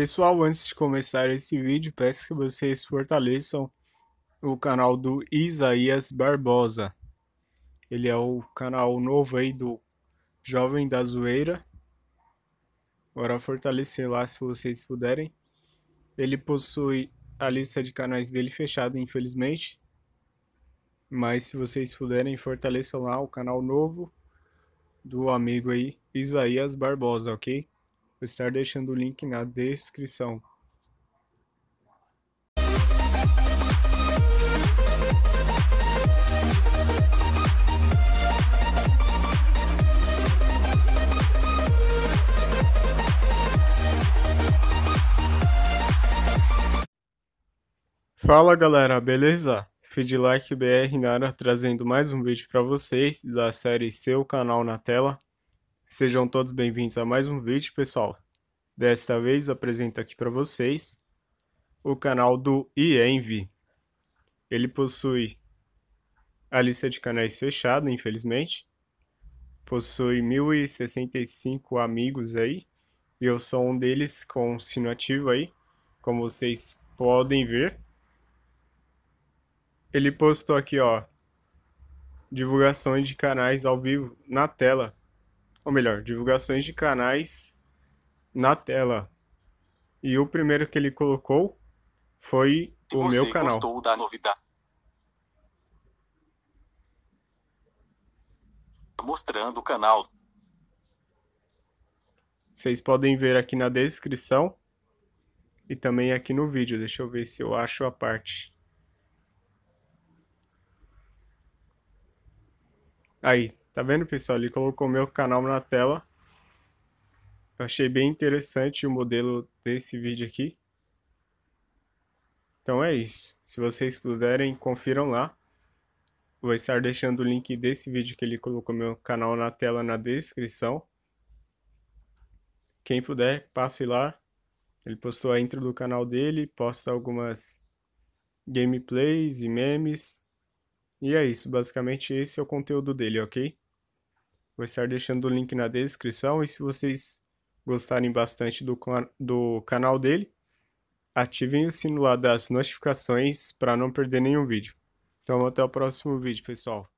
Pessoal, antes de começar esse vídeo, peço que vocês fortaleçam o canal do Isaías Barbosa. Ele é o canal novo aí do Jovem da Zoeira. Bora fortalecer lá se vocês puderem. Ele possui a lista de canais dele fechada, infelizmente. Mas se vocês puderem, fortaleçam lá o canal novo do amigo aí, Isaías Barbosa, ok? Vou estar deixando o link na descrição. Fala galera, beleza? Feedlike BR Nara trazendo mais um vídeo para vocês da série Seu Canal na Tela. Sejam todos bem-vindos a mais um vídeo, pessoal. Desta vez apresento aqui para vocês o canal do iEnvy. Ele possui a lista de canais fechada, infelizmente. Possui 1065 amigos aí. E eu sou um deles com o sino ativo aí, como vocês podem ver. Ele postou aqui, ó, divulgações de canais ao vivo na tela ou melhor, divulgações de canais na tela. E o primeiro que ele colocou foi o meu canal. Gostou da novidade? Mostrando o canal. Vocês podem ver aqui na descrição e também aqui no vídeo. Deixa eu ver se eu acho a parte. Aí, Tá vendo, pessoal? Ele colocou meu canal na tela. Eu achei bem interessante o modelo desse vídeo aqui. Então é isso. Se vocês puderem, confiram lá. Vou estar deixando o link desse vídeo que ele colocou meu canal na tela na descrição. Quem puder, passe lá. Ele postou a intro do canal dele, posta algumas gameplays e memes. E é isso, basicamente esse é o conteúdo dele, ok? Vou estar deixando o link na descrição e se vocês gostarem bastante do, do canal dele, ativem o sino lá das notificações para não perder nenhum vídeo. Então até o próximo vídeo, pessoal.